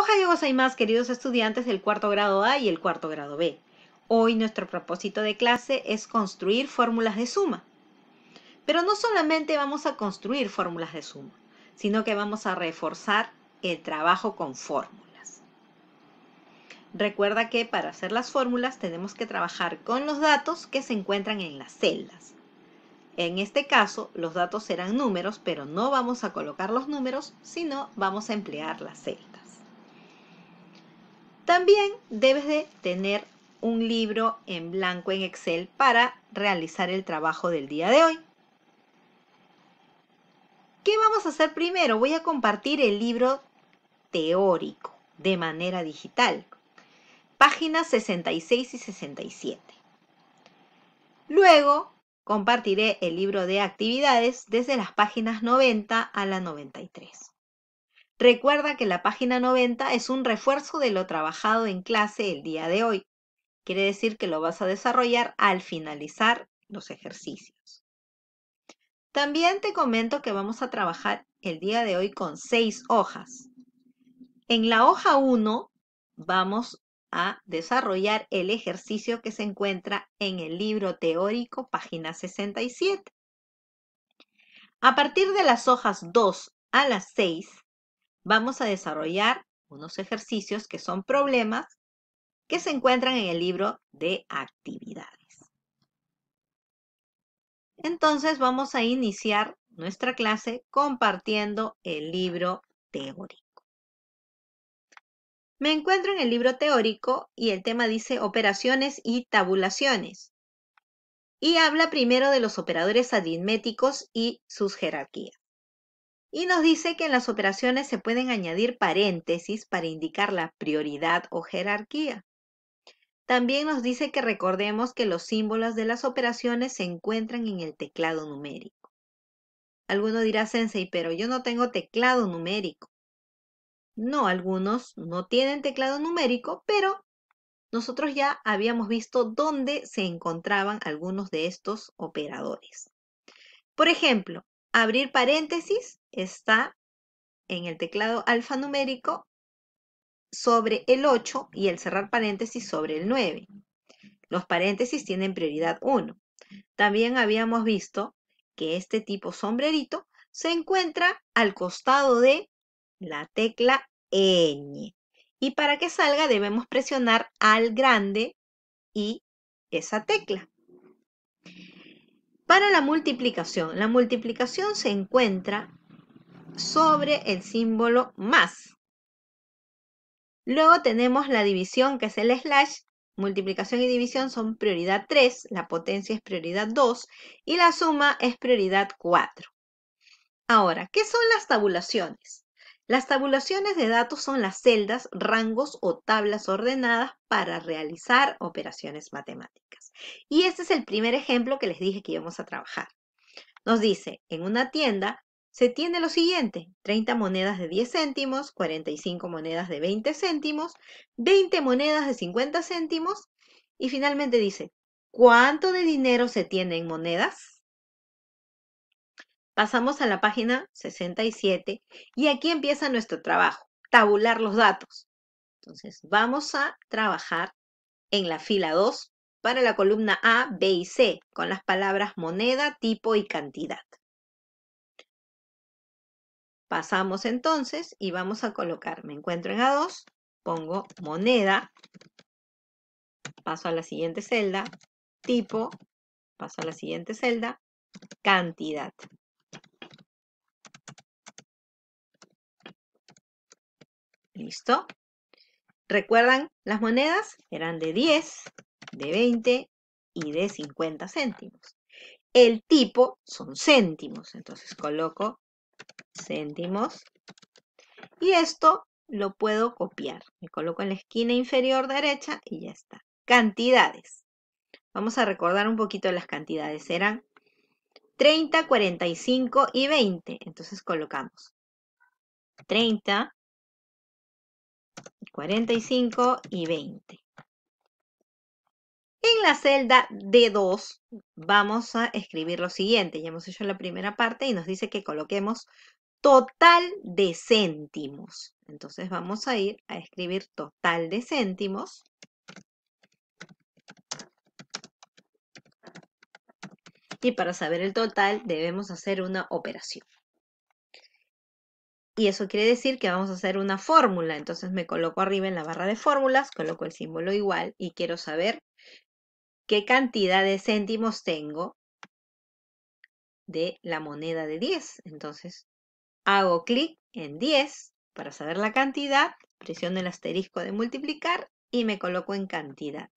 Ojalá os hay más, queridos estudiantes del cuarto grado A y el cuarto grado B. Hoy nuestro propósito de clase es construir fórmulas de suma. Pero no solamente vamos a construir fórmulas de suma, sino que vamos a reforzar el trabajo con fórmulas. Recuerda que para hacer las fórmulas tenemos que trabajar con los datos que se encuentran en las celdas. En este caso, los datos serán números, pero no vamos a colocar los números, sino vamos a emplear las celdas. También debes de tener un libro en blanco en Excel para realizar el trabajo del día de hoy. ¿Qué vamos a hacer primero? Voy a compartir el libro teórico de manera digital. Páginas 66 y 67. Luego compartiré el libro de actividades desde las páginas 90 a la 93. Recuerda que la página 90 es un refuerzo de lo trabajado en clase el día de hoy. Quiere decir que lo vas a desarrollar al finalizar los ejercicios. También te comento que vamos a trabajar el día de hoy con seis hojas. En la hoja 1 vamos a desarrollar el ejercicio que se encuentra en el libro teórico, página 67. A partir de las hojas 2 a las 6, vamos a desarrollar unos ejercicios que son problemas que se encuentran en el libro de actividades. Entonces vamos a iniciar nuestra clase compartiendo el libro teórico. Me encuentro en el libro teórico y el tema dice operaciones y tabulaciones. Y habla primero de los operadores aritméticos y sus jerarquías. Y nos dice que en las operaciones se pueden añadir paréntesis para indicar la prioridad o jerarquía. También nos dice que recordemos que los símbolos de las operaciones se encuentran en el teclado numérico. Alguno dirá, Sensei, pero yo no tengo teclado numérico. No, algunos no tienen teclado numérico, pero nosotros ya habíamos visto dónde se encontraban algunos de estos operadores. Por ejemplo, abrir paréntesis está en el teclado alfanumérico sobre el 8 y el cerrar paréntesis sobre el 9. Los paréntesis tienen prioridad 1. También habíamos visto que este tipo sombrerito se encuentra al costado de la tecla ñ. Y para que salga debemos presionar al grande y esa tecla. Para la multiplicación, la multiplicación se encuentra sobre el símbolo más. Luego tenemos la división, que es el slash. Multiplicación y división son prioridad 3, la potencia es prioridad 2 y la suma es prioridad 4. Ahora, ¿qué son las tabulaciones? Las tabulaciones de datos son las celdas, rangos o tablas ordenadas para realizar operaciones matemáticas. Y este es el primer ejemplo que les dije que íbamos a trabajar. Nos dice, en una tienda se tiene lo siguiente, 30 monedas de 10 céntimos, 45 monedas de 20 céntimos, 20 monedas de 50 céntimos y finalmente dice, ¿cuánto de dinero se tiene en monedas? Pasamos a la página 67 y aquí empieza nuestro trabajo, tabular los datos. Entonces vamos a trabajar en la fila 2 para la columna A, B y C con las palabras moneda, tipo y cantidad. Pasamos entonces y vamos a colocar, me encuentro en A2, pongo moneda, paso a la siguiente celda, tipo, paso a la siguiente celda, cantidad. ¿Listo? ¿Recuerdan las monedas? Eran de 10, de 20 y de 50 céntimos. El tipo son céntimos, entonces coloco céntimos. Y esto lo puedo copiar. Me coloco en la esquina inferior derecha y ya está. Cantidades. Vamos a recordar un poquito las cantidades. Eran 30, 45 y 20. Entonces colocamos 30, 45 y 20. En la celda D2 vamos a escribir lo siguiente. Ya hemos hecho la primera parte y nos dice que coloquemos total de céntimos. Entonces vamos a ir a escribir total de céntimos. Y para saber el total debemos hacer una operación. Y eso quiere decir que vamos a hacer una fórmula. Entonces me coloco arriba en la barra de fórmulas, coloco el símbolo igual y quiero saber qué cantidad de céntimos tengo de la moneda de 10. Entonces, hago clic en 10 para saber la cantidad, presiono el asterisco de multiplicar y me coloco en cantidad.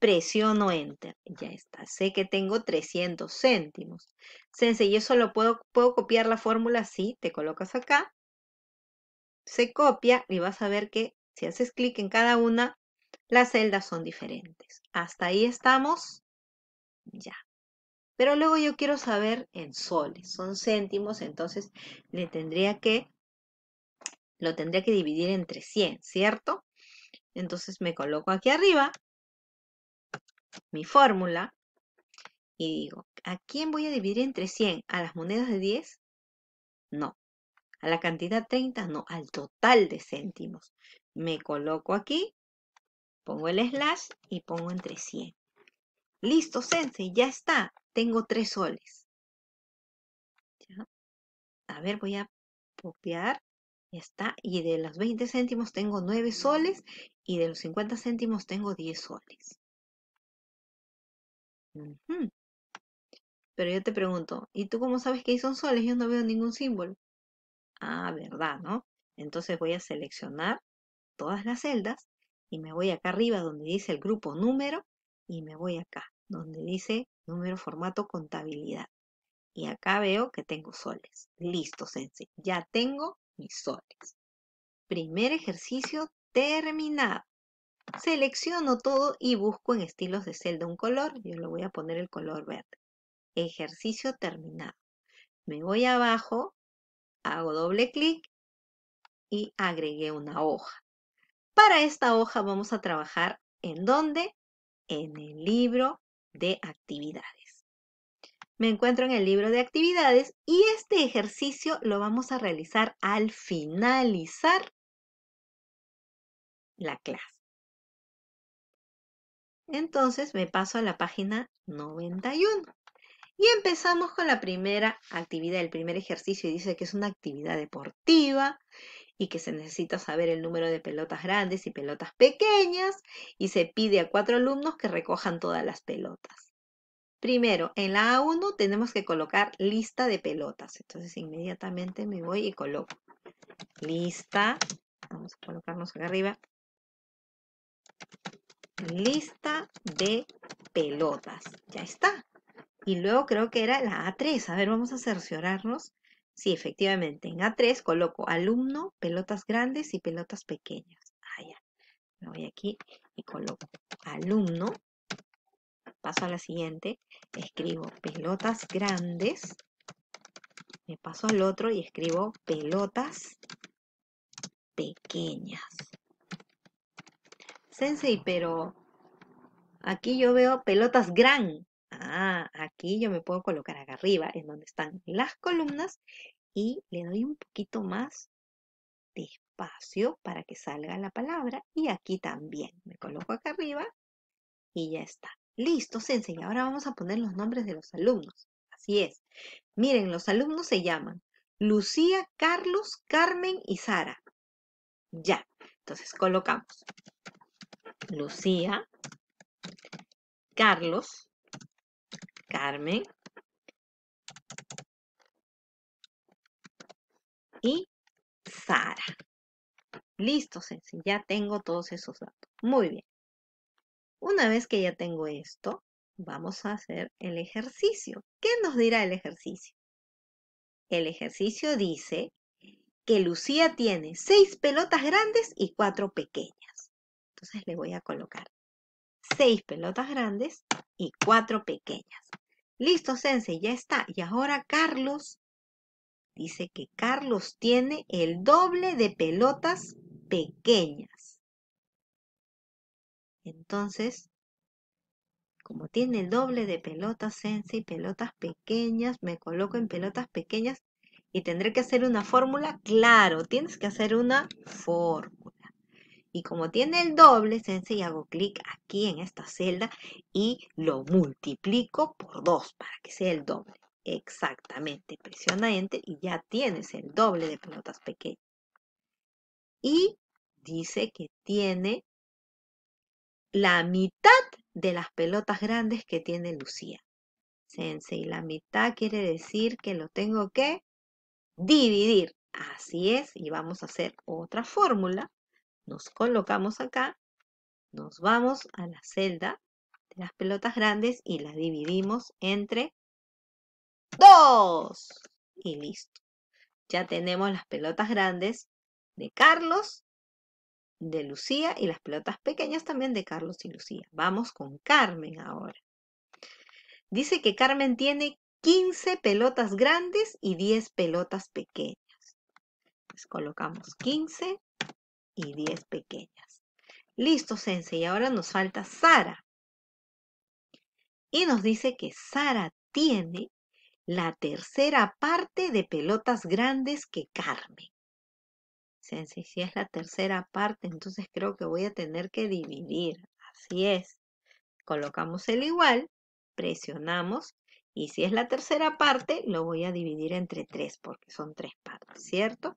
Presiono Enter. Ya está. Sé que tengo 300 céntimos. Sensei, yo solo puedo, puedo copiar la fórmula así. Te colocas acá. Se copia y vas a ver que si haces clic en cada una, las celdas son diferentes. Hasta ahí estamos. Ya. Pero luego yo quiero saber en soles, son céntimos, entonces le tendría que, lo tendría que dividir entre 100, ¿cierto? Entonces me coloco aquí arriba mi fórmula y digo, ¿a quién voy a dividir entre 100? ¿A las monedas de 10? No. ¿A la cantidad 30? No, al total de céntimos. Me coloco aquí Pongo el slash y pongo entre 100. Listo, Sensei, ya está. Tengo tres soles. A ver, voy a copiar. Ya está. Y de los 20 céntimos tengo 9 soles y de los 50 céntimos tengo 10 soles. Pero yo te pregunto, ¿y tú cómo sabes que ahí son soles? Yo no veo ningún símbolo. Ah, verdad, ¿no? Entonces voy a seleccionar todas las celdas y me voy acá arriba donde dice el grupo número y me voy acá donde dice número formato contabilidad. Y acá veo que tengo soles. Listo, Sensei. Ya tengo mis soles. Primer ejercicio terminado. Selecciono todo y busco en estilos de celda un color. Yo le voy a poner el color verde. Ejercicio terminado. Me voy abajo, hago doble clic y agregué una hoja. Para esta hoja vamos a trabajar en dónde? En el libro de actividades. Me encuentro en el libro de actividades y este ejercicio lo vamos a realizar al finalizar la clase. Entonces me paso a la página 91. Y empezamos con la primera actividad, el primer ejercicio, y dice que es una actividad deportiva y que se necesita saber el número de pelotas grandes y pelotas pequeñas y se pide a cuatro alumnos que recojan todas las pelotas. Primero, en la A1 tenemos que colocar lista de pelotas. Entonces inmediatamente me voy y coloco lista. Vamos a colocarnos acá arriba. Lista de pelotas. Ya está. Y luego creo que era la A3. A ver, vamos a cerciorarnos Sí, efectivamente. En A3 coloco alumno, pelotas grandes y pelotas pequeñas. Ah, ya. Me voy aquí y coloco alumno. Paso a la siguiente. Escribo pelotas grandes. Me paso al otro y escribo pelotas pequeñas. Sensei, pero aquí yo veo pelotas gran. Ah, aquí yo me puedo colocar acá arriba, en donde están las columnas, y le doy un poquito más de espacio para que salga la palabra. Y aquí también me coloco acá arriba y ya está. Listo, Sensei. Ahora vamos a poner los nombres de los alumnos. Así es. Miren, los alumnos se llaman Lucía, Carlos, Carmen y Sara. Ya. Entonces colocamos Lucía, Carlos, Carmen y Sara. Listo, ya tengo todos esos datos. Muy bien. Una vez que ya tengo esto, vamos a hacer el ejercicio. ¿Qué nos dirá el ejercicio? El ejercicio dice que Lucía tiene seis pelotas grandes y cuatro pequeñas. Entonces le voy a colocar Seis pelotas grandes y cuatro pequeñas. Listo, Sensei, ya está. Y ahora Carlos dice que Carlos tiene el doble de pelotas pequeñas. Entonces, como tiene el doble de pelotas Sensei, pelotas pequeñas, me coloco en pelotas pequeñas y tendré que hacer una fórmula. Claro, tienes que hacer una fórmula. Y como tiene el doble, Sensei, hago clic aquí en esta celda y lo multiplico por dos para que sea el doble. Exactamente, presiona Enter y ya tienes el doble de pelotas pequeñas. Y dice que tiene la mitad de las pelotas grandes que tiene Lucía. Sensei, la mitad quiere decir que lo tengo que dividir. Así es, y vamos a hacer otra fórmula nos colocamos acá, nos vamos a la celda de las pelotas grandes y las dividimos entre dos. Y listo. Ya tenemos las pelotas grandes de Carlos, de Lucía y las pelotas pequeñas también de Carlos y Lucía. Vamos con Carmen ahora. Dice que Carmen tiene 15 pelotas grandes y 10 pelotas pequeñas. colocamos 15 y 10 pequeñas. Listo, Sensei. Ahora nos falta Sara. Y nos dice que Sara tiene la tercera parte de pelotas grandes que Carmen. Sensei, si es la tercera parte, entonces creo que voy a tener que dividir. Así es. Colocamos el igual, presionamos y si es la tercera parte, lo voy a dividir entre tres porque son tres partes, ¿cierto?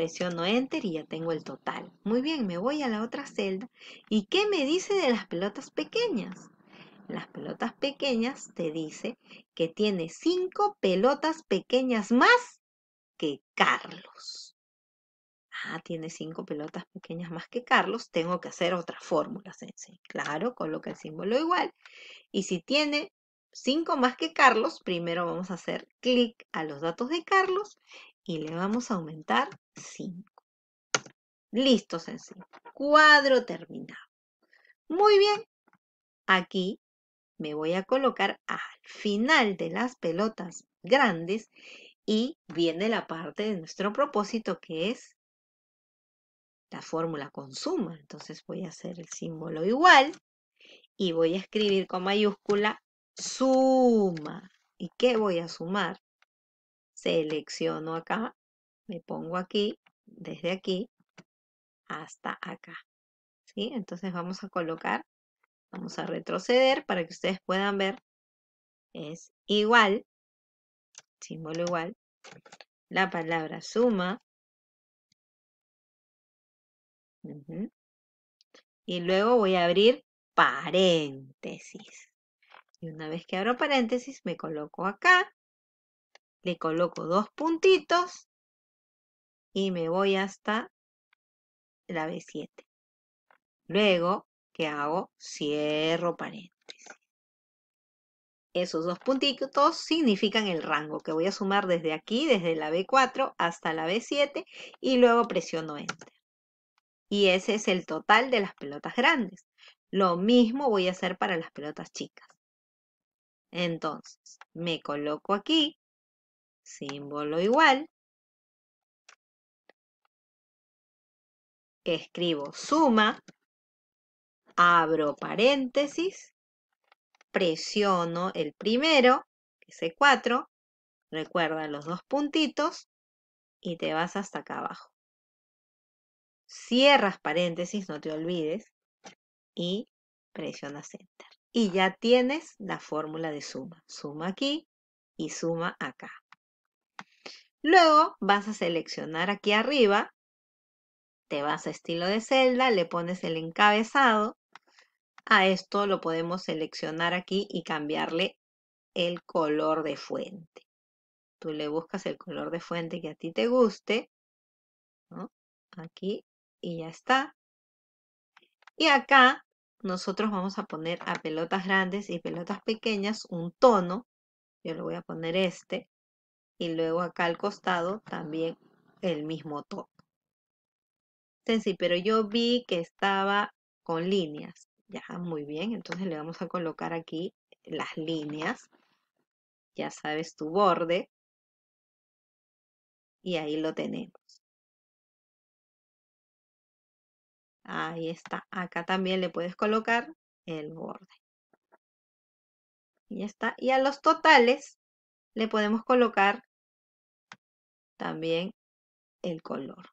presiono Enter y ya tengo el total. Muy bien, me voy a la otra celda. ¿Y qué me dice de las pelotas pequeñas? Las pelotas pequeñas te dice que tiene cinco pelotas pequeñas más que Carlos. Ah, tiene cinco pelotas pequeñas más que Carlos. Tengo que hacer otra fórmula, Claro, coloca el símbolo igual. Y si tiene cinco más que Carlos, primero vamos a hacer clic a los datos de Carlos y le vamos a aumentar 5. Listo, sencillo. Cuadro terminado. Muy bien. Aquí me voy a colocar al final de las pelotas grandes y viene la parte de nuestro propósito que es la fórmula con suma. Entonces voy a hacer el símbolo igual y voy a escribir con mayúscula suma. ¿Y qué voy a sumar? selecciono acá, me pongo aquí, desde aquí hasta acá. ¿sí? Entonces vamos a colocar, vamos a retroceder para que ustedes puedan ver. Es igual, símbolo igual, la palabra suma. Y luego voy a abrir paréntesis. Y una vez que abro paréntesis, me coloco acá le coloco dos puntitos y me voy hasta la B7. Luego, que hago? Cierro paréntesis. Esos dos puntitos significan el rango que voy a sumar desde aquí, desde la B4 hasta la B7 y luego presiono Enter. Y ese es el total de las pelotas grandes. Lo mismo voy a hacer para las pelotas chicas. Entonces, me coloco aquí, símbolo igual. Escribo suma, abro paréntesis, presiono el primero, que es 4, recuerda los dos puntitos y te vas hasta acá abajo. Cierras paréntesis, no te olvides, y presionas enter. Y ya tienes la fórmula de suma. Suma aquí y suma acá. Luego vas a seleccionar aquí arriba, te vas a estilo de celda, le pones el encabezado. A esto lo podemos seleccionar aquí y cambiarle el color de fuente. Tú le buscas el color de fuente que a ti te guste. Aquí y ya está. Y acá nosotros vamos a poner a pelotas grandes y pelotas pequeñas un tono. Yo le voy a poner este y luego acá al costado también el mismo top. sí pero yo vi que estaba con líneas. Ya, muy bien, entonces le vamos a colocar aquí las líneas. Ya sabes tu borde. Y ahí lo tenemos. Ahí está. Acá también le puedes colocar el borde. Y ya está. Y a los totales le podemos colocar también el color.